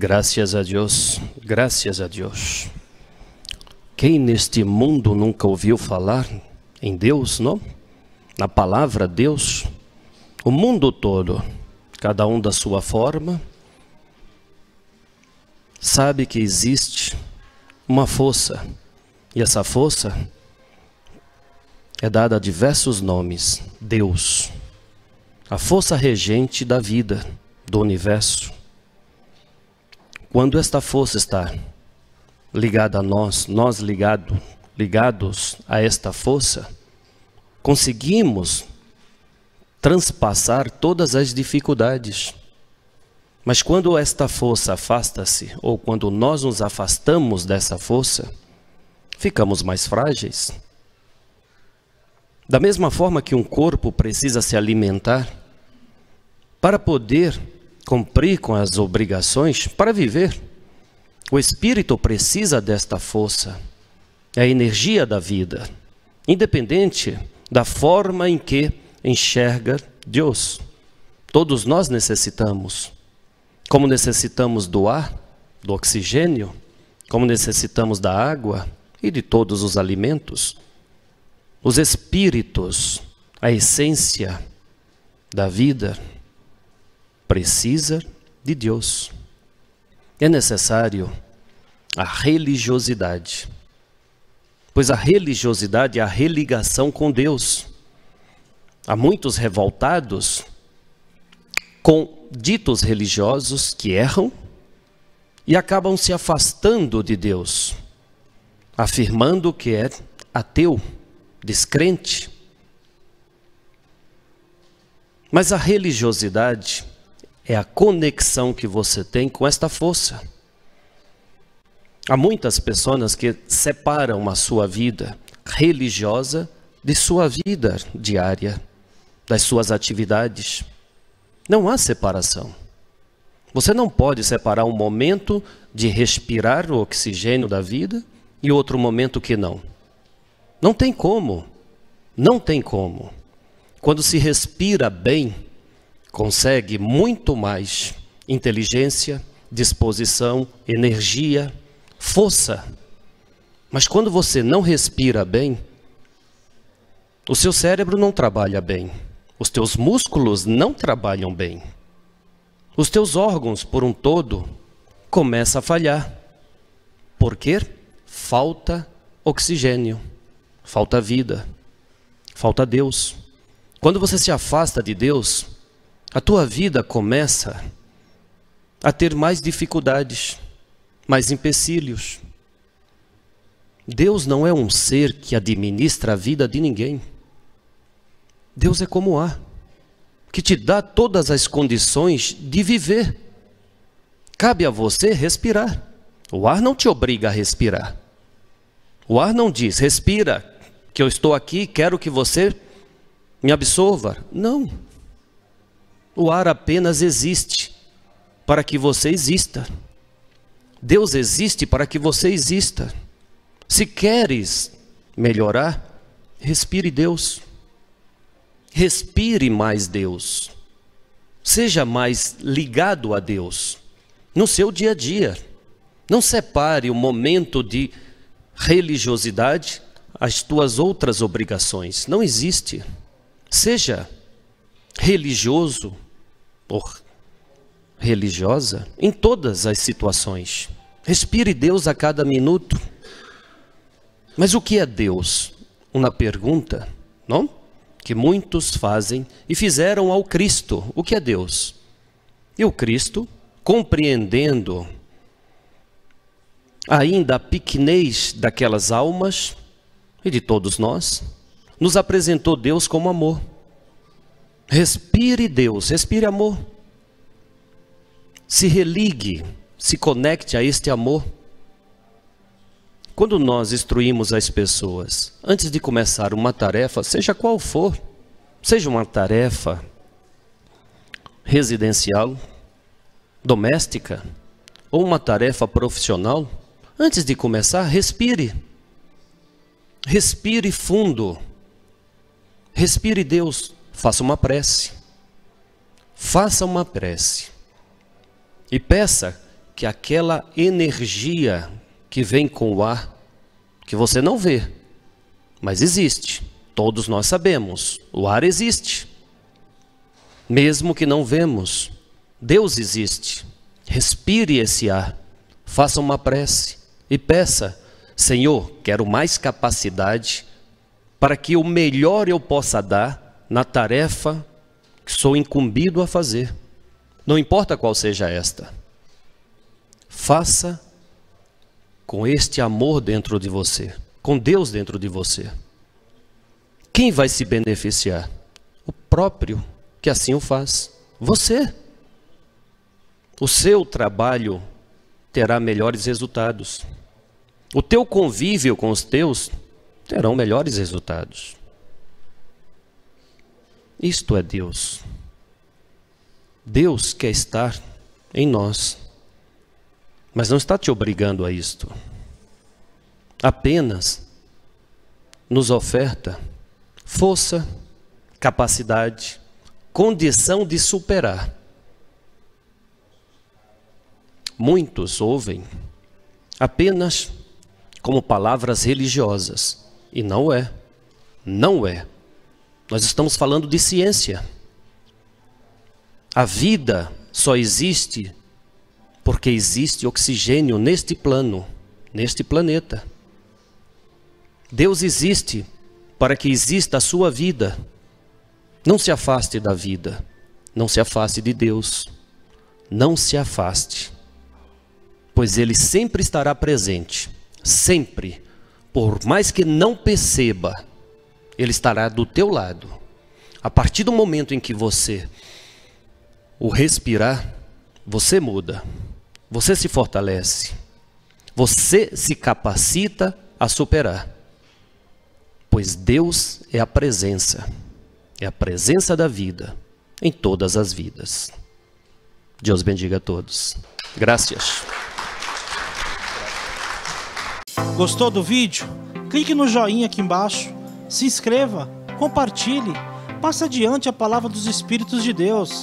Graças a Deus, graças a Deus. Quem neste mundo nunca ouviu falar em Deus, não? Na palavra Deus? O mundo todo, cada um da sua forma, sabe que existe uma força. E essa força é dada a diversos nomes: Deus, a força regente da vida, do universo quando esta força está ligada a nós, nós ligado, ligados a esta força, conseguimos transpassar todas as dificuldades. Mas quando esta força afasta-se, ou quando nós nos afastamos dessa força, ficamos mais frágeis. Da mesma forma que um corpo precisa se alimentar, para poder cumprir com as obrigações para viver. O espírito precisa desta força, é a energia da vida, independente da forma em que enxerga Deus. Todos nós necessitamos, como necessitamos do ar, do oxigênio, como necessitamos da água e de todos os alimentos. Os espíritos, a essência da vida, precisa de Deus. É necessário a religiosidade, pois a religiosidade é a religação com Deus. Há muitos revoltados com ditos religiosos que erram e acabam se afastando de Deus, afirmando que é ateu, descrente. Mas a religiosidade é a conexão que você tem com esta força. Há muitas pessoas que separam a sua vida religiosa de sua vida diária, das suas atividades. Não há separação. Você não pode separar um momento de respirar o oxigênio da vida e outro momento que não. Não tem como. Não tem como. Quando se respira bem, consegue muito mais inteligência, disposição, energia, força. Mas quando você não respira bem, o seu cérebro não trabalha bem, os teus músculos não trabalham bem. Os teus órgãos, por um todo, começam a falhar. Por quê? Falta oxigênio, falta vida, falta Deus. Quando você se afasta de Deus, a tua vida começa a ter mais dificuldades, mais empecilhos. Deus não é um ser que administra a vida de ninguém. Deus é como há, que te dá todas as condições de viver. Cabe a você respirar. O ar não te obriga a respirar. O ar não diz, respira, que eu estou aqui, quero que você me absorva. Não. O ar apenas existe para que você exista. Deus existe para que você exista. Se queres melhorar, respire Deus. Respire mais Deus. Seja mais ligado a Deus no seu dia a dia. Não separe o momento de religiosidade as tuas outras obrigações. Não existe. Seja religioso por religiosa em todas as situações. Respire Deus a cada minuto. Mas o que é Deus? Uma pergunta, não? Que muitos fazem e fizeram ao Cristo. O que é Deus? E o Cristo, compreendendo ainda a pequenez daquelas almas e de todos nós, nos apresentou Deus como amor. Respire Deus, respire amor. Se religue, se conecte a este amor. Quando nós instruímos as pessoas, antes de começar uma tarefa, seja qual for, seja uma tarefa residencial, doméstica ou uma tarefa profissional, antes de começar, respire. Respire fundo. Respire Deus faça uma prece. Faça uma prece. E peça que aquela energia que vem com o ar, que você não vê, mas existe. Todos nós sabemos, o ar existe. Mesmo que não vemos, Deus existe. Respire esse ar. Faça uma prece e peça: Senhor, quero mais capacidade para que o melhor eu possa dar na tarefa que sou incumbido a fazer. Não importa qual seja esta. Faça com este amor dentro de você, com Deus dentro de você. Quem vai se beneficiar? O próprio que assim o faz. Você. O seu trabalho terá melhores resultados. O teu convívio com os teus terão melhores resultados. Isto é Deus. Deus quer estar em nós, mas não está te obrigando a isto. Apenas nos oferta força, capacidade, condição de superar. Muitos ouvem apenas como palavras religiosas, e não é, não é nós estamos falando de ciência. A vida só existe porque existe oxigênio neste plano, neste planeta. Deus existe para que exista a sua vida. Não se afaste da vida. Não se afaste de Deus. Não se afaste. Pois Ele sempre estará presente. Sempre. Por mais que não perceba, ele estará do teu lado. A partir do momento em que você o respirar, você muda, você se fortalece, você se capacita a superar. Pois Deus é a presença, é a presença da vida em todas as vidas. Deus bendiga a todos. Graças. Gostou do vídeo? Clique no joinha aqui embaixo se inscreva, compartilhe, passe adiante a palavra dos Espíritos de Deus.